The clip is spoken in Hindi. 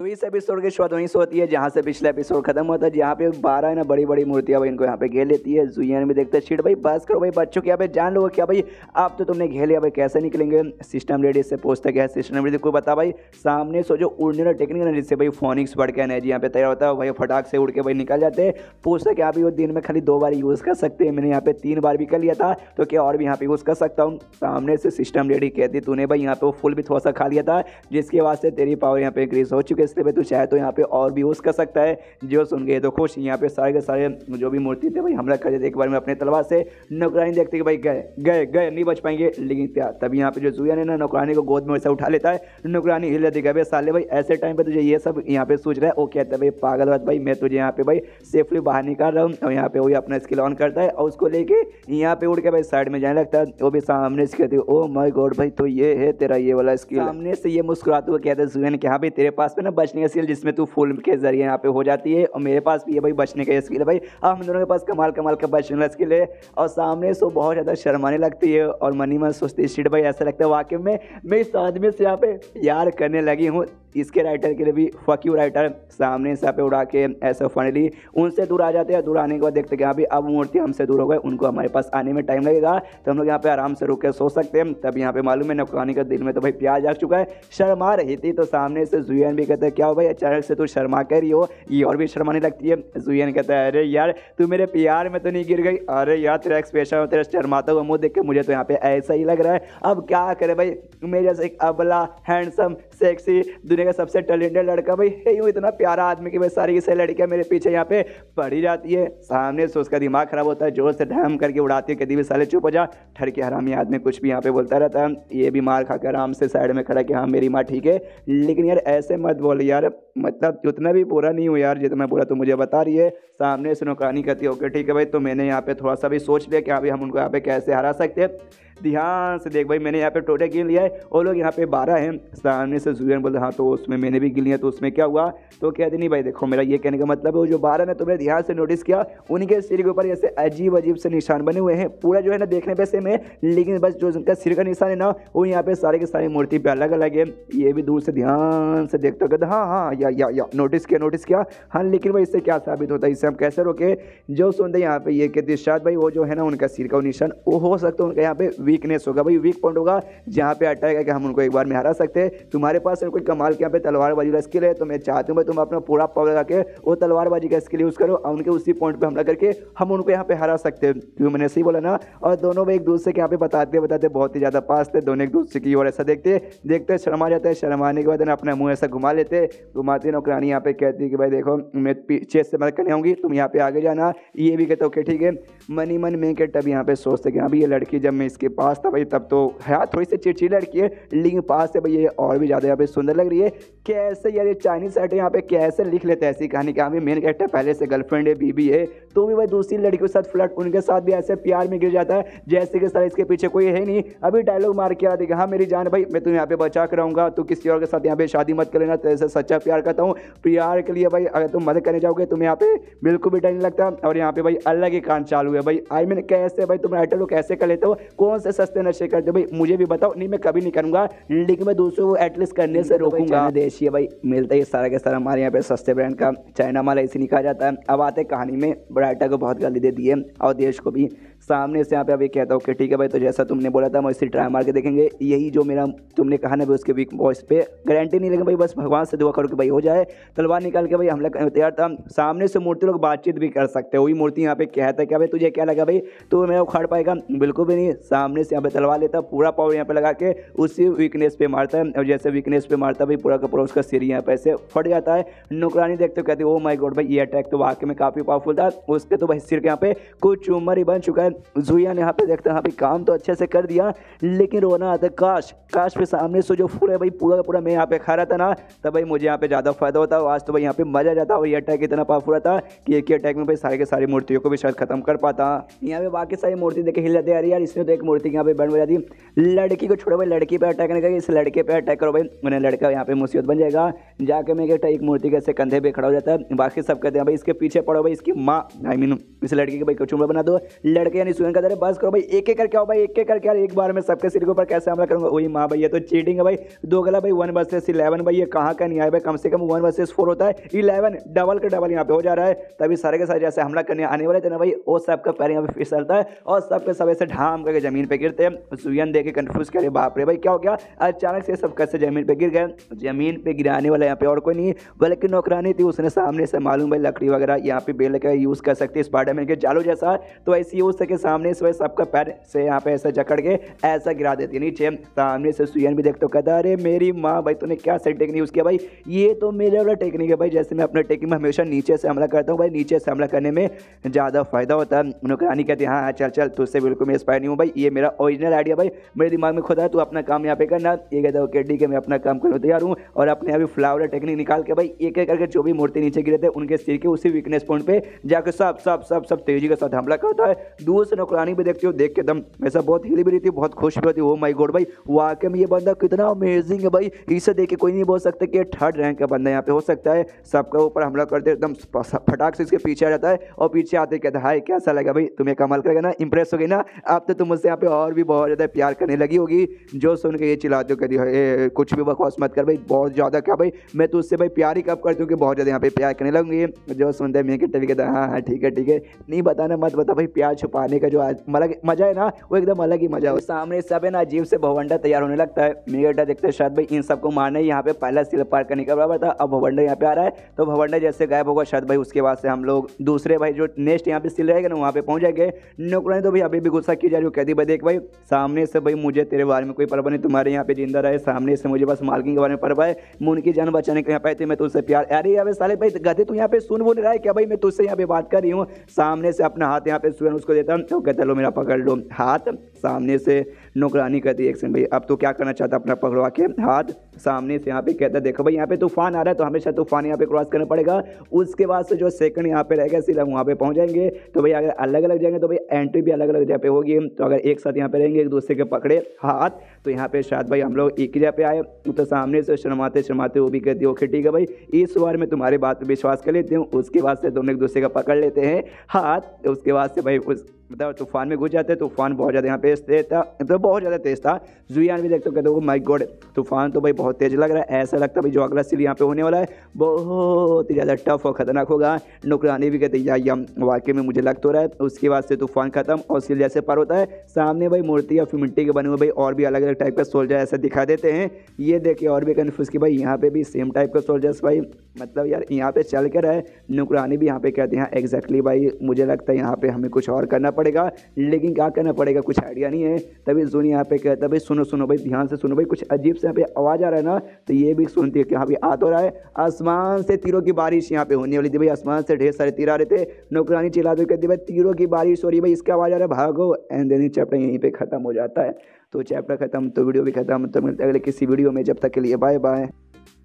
तो इस एपिसोड की शुरुआत वहीं से होती है जहाँ से पिछला एपिसोड खत्म होता है जहाँ पे बारह है ना बड़ी बड़ी मूर्तियाँ भाई इनको यहाँ पे घेर लेती है जुयान भी देखते हैं छीट भाई बस करो भाई बच्चों यहाँ पे जान लो क्या भाई आप तो तुमने घेर लिया भाई कैसे निकलेंगे सिस्टम रेडी से पूछता क्या सिस्टम रेडी को बता भाई सामने सोचो जो उड़ने वाला टेक्निक ना जिससे भाई फोनिक्स बढ़ के एनर्जी यहाँ पे तैयार होता है भाई फटाक से उड़ के भाई निकल जाते हैं पूछता क्या भाई वो दिन में खाली दो बार यूज़ कर सकते हैं मैंने यहाँ पे तीन बार भी कर लिया था तो क्या और भी यहाँ पे यूज़ कर सकता हूँ सामने से सिस्टम रेडी कहती तूने भाई यहाँ पे वो फुल भी थोड़ा सा खा लिया था जिसके वास्ते से तेरी पावर यहाँ पे इंक्रीज हो चुकी है इसलिए भाई तू चाहे तो यहाँ पे और भी यूज़ कर सकता है जो सुन गए तो खुश यहाँ पे सारे के सारे जो भी मूर्ति थे भाई हमला कर देते एक बार में अपने तलवार से नौकरानी देखते कि भाई गए गए गए नहीं बच पाएंगे लेकिन क्या तभी यहाँ पे जो जूया ने ना नौकरानी को गोद में वैसे उठा लेता है नौकरानी हिल जाती है साले भाई ऐसे टाइम पर तुझे ये सब यहाँ पे सोच रहा है वो कहता है भाई पागल बात भाई मैं तुझे यहाँ पे भाई सेफली बाहर निकाल रहा हूँ और यहाँ पे वही अपना स्किल ऑन करता है और उसको लेके यहाँ पे उड़ के भाई साइड में जाने लगता है वो भी सामने से कहते है ओ माई गॉड भाई तो ये है तेरा ये वाला स्किल सामने से ये मुस्कुराते हुए कहते है जूयन के हाँ भाई तेरे पास में ना बचने का स्किल जिसमें तू फुल के जरिए यहाँ पे हो जाती है और मेरे पास भी है भाई बचने का स्किल है भाई अब हम दोनों के पास कमाल कमाल का बचने का स्किल है और सामने सो बहुत ज़्यादा शर्माने लगती है और मनी मन सोचती है शिट भाई ऐसा लगता है वाकई में मैं इस आदमी से यहाँ पे प्यार करने लगी हूँ इसके राइटर के लिए भी फकी राइटर सामने से पे उड़ा के ऐसे फनली उनसे दूर आ जाते हैं दूर आने के बाद देखते हैं यहाँ भी अब मूर्ति हमसे दूर हो गए उनको हमारे पास आने में टाइम लगेगा तो हम लोग यहाँ पे आराम से रुक के सो सकते हैं तब यहाँ पे मालूम है नौकरानी का दिल में तो भाई प्याज आ चुका है शर्मा रही थी तो सामने से जुयन भी कहते हैं क्या हो भाई अचानक से तू शर्मा कह रही हो ये और भी शर्माने लगती है जुयन कहता है अरे यार तू मेरे प्यार में तो नहीं गिर गई अरे यार तेरा एक्सप्रेशन तेरा शर्माता हुआ मुँह देख के मुझे तो यहाँ पे ऐसा ही लग रहा है अब क्या करे भाई मेरे जैसे एक अबला हैंडसम सेक्सी दुनिया का सबसे टैलेंटेड लड़का भाई है यूँ इतना प्यारा आदमी की भाई सारी की सारी लड़कियाँ मेरे पीछे यहाँ पे पढ़ी जाती है सामने से उसका दिमाग खराब होता है जोर से ढम करके उड़ाती है कभी भी साले चुप हो जा ठर के हरामी आदमी कुछ भी यहाँ पे बोलता रहता है ये भी मार खा के आराम से साइड में खड़ा कि हाँ मेरी माँ ठीक है लेकिन यार ऐसे मत बोल यार मतलब उतना भी बुरा नहीं हो यार जितना बुरा तो मुझे बता रही है सामने से नौकरानी कहती है ओके ठीक है भाई तो मैंने यहाँ पे थोड़ा सा भी सोच लिया कि अभी हम उनको यहाँ पे कैसे हरा सकते हैं ध्यान से देख भाई मैंने यहाँ पे टोटल गिन लिया है और लोग यहाँ पे बारह हैं सामने से जून बोलते हाँ तो उसमें मैंने भी गिन लिया तो उसमें क्या हुआ तो कहते नहीं भाई देखो मेरा ये कहने का मतलब है वो जो बारह ने तुमने ध्यान से नोटिस किया उनके सिर के ऊपर ऐसे अजीब अजीब से निशान बने हुए हैं पूरा जो है ना देखने पे सेम है लेकिन बस जो उनका सिर का निशान है ना वो यहाँ पे सारे के सारे मूर्ति पे अलग अलग है ये भी दूर से ध्यान से देखते कहते हाँ हाँ या या या नोटिस किया नोटिस किया हाँ लेकिन भाई इससे क्या साबित होता है इससे हम कैसे रोके जो सुनते यहाँ पे ये कहते शायद भाई वो जो है ना उनका सिर का निशान वो हो सकता है उनका यहाँ पे वीकनेस होगा भाई वीक पॉइंट होगा जहाँ पे अटैक है कि हम उनको एक बार में हरा सकते हैं तुम्हारे पास कोई कमाल के यहाँ पे तलवारबाजी का स्किल है तो मैं चाहती हूँ भाई तुम अपना पूरा पावर लगा के वो तलवारबाजी का स्किल यूज़ करो और उनके उसी पॉइंट पर हमला करके हम उनको यहाँ पे हरा सकते हैं क्योंकि मैंने सही बोला ना और दोनों भाई एक दूसरे के यहाँ पे बताते बताते बहुत ही ज़्यादा पास थे दोनों एक दूसरे की ओर ऐसा देखते देखते शर्मा जाते हैं शर्माने के बाद अपना मुँह ऐसा घुमा लेते घुमाती नौकरानी यहाँ पे कहती है कि भाई देखो मैं चेस से मदद करने आऊँगी तुम यहाँ पे आगे जाना ये भी कहते ओके ठीक है मनी मन में के तब यहाँ पे सोचते कि हाँ भाई ये लड़की जब मैं इसके पास था भाई तब तो हाँ थोड़ी सी चिड़चिड़ी लड़की है लिंग पास से भाई ये और भी ज़्यादा यहाँ पे सुंदर लग रही है कैसे यार ये चाइनीज साइड यहाँ पे कैसे लिख लेते हैं ऐसी कहानी का मेन कैरेक्टर पहले से गर्लफ्रेंड है बीबी है तो भी भाई दूसरी लड़की के साथ फ्लट उनके साथ भी ऐसे प्यार में गिर जाता है जैसे कि सर इसके पीछे कोई है नहीं अभी डायलॉग मार के आ देगा हाँ मेरी जान भाई मैं तुम्हें यहाँ पे बचा कर रहूँगा तो किसी और के साथ यहाँ पे शादी मत कर लेना तेरे सच्चा प्यार करता हूँ प्यार के लिए भाई अगर तुम मदद करने जाओगे तुम्हें यहाँ पे बिल्कुल भी डर नहीं लगता और यहाँ पे भाई अलग ही कांड चालू है भाई आई मीन कैसे भाई तुम राइटर लोग कैसे कर लेते हो कौन से सस्ते नशे करते भाई मुझे भी बताओ नहीं मैं कभी नहीं करूंगा लेकिन मैं दूसरों को एटलीस्ट करने से तो रोकूंगा देशी है भाई मिलता है सारा के सारा हमारे यहाँ पे सस्ते ब्रांड का चाइना माला इसी निकाला जाता है अब आते कहानी में बराटा को बहुत गाली दे दी है और देश को भी सामने से यहाँ पे अभी कहता ओके ठीक है भाई तो जैसा तुमने बोला था हम इसी ट्राई मार के देखेंगे यही जो मेरा तुमने कहा ना भाई उसके वीक वॉइस पे गारंटी नहीं लेकिन भाई बस भगवान से दुआ करो कि भाई हो जाए तलवार निकाल के भाई हमला तैयार था सामने से मूर्ति लोग बातचीत भी कर सकते हैं वही मूर्ति यहाँ पे कहता है क्या भाई तुझे क्या लगा भाई तो मेरा उखाड़ पाएगा बिल्कुल भी नहीं सामने से यहाँ पे तलवार लेता पूरा पावर यहाँ पे लगा के उसी वीकनेस पे मारता है और जैसे वीकनेस पे मारता भाई पूरा का पूरा उसका सिर यहाँ पे ऐसे फट जाता है नौकरानी देखते कहते ओ माई गोड भाई ये अटैक तो वाकई में काफ़ी पावरफुल था उसके तो भाई सिर के यहाँ पे कुछ उम्र ही बन चुका है जुयान यहाँ पे देखते हैं यहाँ पे काम तो अच्छे से कर दिया लेकिन रोना आता काश काश पे सामने से जो फूल है भाई पूरा का पूरा मैं यहाँ पे खा रहा था ना तो भाई मुझे यहाँ पे ज़्यादा फायदा होता आज तो भाई यहाँ पे मजा जाता और ये अटैक इतना पावरफुल था कि एक ही अटैक में भाई सारे के सारी मूर्तियों को भी शायद खत्म कर पाता यहाँ पे बाकी सारी मूर्ति देखे हिल जाती है यार इसमें तो एक मूर्ति यहाँ पे बन जाती लड़की को छोड़ो भाई लड़की पर अटैक नहीं करेगी इस लड़के पर अटैक करो भाई उन्हें लड़का यहाँ पे मुसीबत बन जाएगा जाके मैं कहता एक मूर्ति कैसे कंधे पे खड़ा हो जाता है बाकी सब कहते हैं भाई इसके पीछे पड़ो भाई इसकी माँ आई मीन इस लड़की के भाई कचुम्बा बना दो लड़के नहीं सुन का बस करो भाई एक एक करके आओ भाई एक एक करके यार एक बार में सबके सिर के ऊपर कैसे हमला करूंगा वही माँ भाई ये तो चीटिंग है भाई दो गला भाई वन वर्सेस इलेवन भाई ये कहाँ का नहीं आया भाई कम से कम वन वर्सेस फोर होता है इलेवन डबल का डबल यहाँ पे हो जा रहा है तभी सारे के सारे जैसे हमला करने आने वाले थे ना भाई वो सबका पैर यहाँ पे फिसलता है और सबके सब ऐसे ढाम करके जमीन पर गिरते हैं सुयन देखे के कन्फ्यूज करे बाप रे भाई क्या हो गया अचानक से सब कैसे जमीन पर गिर गए जमीन पर गिराने वाला यहाँ पे और कोई नहीं बल्कि नौकरानी थी उसने सामने से मालूम भाई लकड़ी वगैरह यहाँ पे बेल का यूज़ कर सकती है स्पाइडरमैन में जालो जैसा तो ऐसे यूज़ के सामने इस वजह सबका पैर से यहाँ पे ऐसा जकड़ के ऐसा गिरा देती है नीचे सामने से सुयन भी देखते हो कहता अरे मेरी माँ भाई तूने क्या सही टेक्निक यूज़ किया भाई ये तो मेरे वाला टेक्निक है भाई जैसे मैं अपने टेक्निक में हमेशा नीचे से हमला करता हूँ भाई नीचे से हमला करने में ज़्यादा फायदा होता है उन्होंने नौकरानी कहती है हाँ, हाँ चल चल तुझसे बिल्कुल मैं इंस्पायर नहीं हूँ भाई ये मेरा ओरिजिनल आइडिया भाई मेरे दिमाग में खुदा है तू अपना काम यहाँ पे करना ये कहता ओके ठीक है मैं अपना काम करने तैयार हूँ और अपने अभी फ्लावर टेक्निक निकाल के भाई एक एक करके जो भी मूर्ति नीचे गिरे थे उनके सिर के उसी वीकनेस पॉइंट पर जाकर सब सब सब सब तेजी के साथ हमला करता है दूर उस नौकरानी भी देखती हूँ देख के दम ऐसा बहुत हिली भी रही थी बहुत खुश भी होती ओ माई गोड भाई वाक में ये बंदा कितना अमेजिंग है भाई इसे देख के कोई नहीं बोल सकता कि थर्ड रैंक का बंदा यहाँ पे हो सकता है सबके ऊपर हमला करते एकदम फटाक से इसके पीछे आ जाता है और पीछे आते कहता है हाय कैसा लगा भाई तुम्हें कमाल करेगा ना इंप्रेस हो गई ना अब तो तुम मुझसे यहाँ पे और भी बहुत ज़्यादा प्यार करने लगी होगी जो सुन के ये चिल्लाते हो कहती कुछ भी बकवास मत कर भाई बहुत ज़्यादा क्या भाई मैं तो उससे भाई प्यार ही कब करती हूँ कि बहुत ज़्यादा यहाँ पे प्यार करने लगूंगी जो सुनते हैं मैं कहते हैं हाँ हाँ ठीक है ठीक है नहीं बताना मत बता भाई प्यार छुपा खाने का जो मलग, मजा है ना वो एकदम अलग ही मजा है सामने सब है ना अजीब से भवंडा तैयार होने लगता है मेरा देखते हैं शरद भाई इन सबको मारने यहाँ पे पहला सिल पार करने का बराबर था अब भवंडा यहाँ पे आ रहा है तो भवंडा जैसे गायब होगा शरद भाई उसके बाद से हम लोग दूसरे भाई जो नेक्स्ट यहाँ पे सिल रहेगा ना वहाँ पे पहुंच जाएंगे नौकरानी तो भाई अभी भी गुस्सा की जा रही हो कहती भाई देख भाई सामने से भाई मुझे तेरे बारे में कोई परवा नहीं तुम्हारे यहाँ पे जिंदा रहे सामने से मुझे बस मालकिन के बारे में परवा है मुन की जान बचाने के यहाँ पे थे मैं तुझसे प्यार अरे यहाँ पे साले भाई गधे तू यहाँ पे सुन बोल रहा है क्या भाई मैं तुझसे यहाँ पे बात कर रही हूँ सामने से अपना हाथ यहाँ पे सुन उसको देता तो कहता लो मेरा पकड़ लो हाथ सामने से नौकरानी कहती है एक सेकंड भाई अब तो क्या करना चाहता अपना पकड़वा के हाथ सामने से यहाँ पे कहता है देखो भाई यहाँ पे तूफान आ रहा है तो हमेशा तूफान यहाँ पे क्रॉस करना पड़ेगा उसके बाद से जो सेकंड यहाँ पे रहेगा सिर्फ वहाँ पे पहुँच जाएंगे तो भाई अगर अलग अलग जाएंगे तो भाई एंट्री भी अलग अलग जगह पे होगी तो अगर एक साथ यहाँ पे रहेंगे एक दूसरे के पकड़े हाथ तो यहाँ पे शायद भाई हम लोग एक ही जगह पे आए तो सामने से शर्माते शर्माते वो भी कहती ओके ठीक है भाई इस बार मैं तुम्हारी बात पर विश्वास कर लेती हूँ उसके बाद से दोनों एक दूसरे का पकड़ लेते हैं हाथ उसके बाद से भाई उस मतलब तूफान में घुस जाते तूफान बहुत ज़्यादा यहाँ पे तेज था मतलब बहुत ज़्यादा तेज था जुआन भी देखते कहते हो माई oh गॉड तूफान तो भाई बहुत बहुत तेज लग रहा है ऐसा लगता है भाई जो अगला सील यहाँ पे होने वाला है बहुत ही ज़्यादा टफ और ख़तरनाक होगा नुकरानी भी कहते हैं वाकई में मुझे लग तो रहा है उसके बाद से तूफान ख़त्म और सील जैसे पार होता है सामने भाई मूर्ति या फिर मिट्टी के बने हुए भाई और भी अलग अलग टाइप का सोल्जर ऐसा दिखा देते हैं ये देखिए और भी कन्फ्यूज़ की भाई यहाँ पे भी सेम टाइप का सोल्जर्स भाई मतलब यार यहाँ पे चल कर रहे नुकरानी भी यहाँ पे कहते हैं एग्जैक्टली भाई मुझे लगता है यहाँ पे हमें कुछ और करना पड़ेगा लेकिन क्या करना पड़ेगा कुछ आइडिया नहीं है तभी जून यहाँ पे कहता है भाई सुनो सुनो भाई ध्यान से सुनो भाई कुछ अजीब से यहाँ पे आवाज़ आ रहा है है ना तो ये भी सुनती है कि हाँ भाई आ तो रहा है आसमान से तीरों की बारिश यहाँ पे होने वाली थी भाई आसमान से ढेर सारे तीर आ रहे थे नौकरानी चिल्ला दो कहती भाई तीरों की बारिश हो रही है भाई इसका आवाज़ आ रहा है भागो एंड देन चैप्टर यहीं पर ख़त्म हो जाता है तो चैप्टर खत्म तो वीडियो भी खत्म तो मिलते अगले किसी वीडियो में जब तक के लिए बाय बाय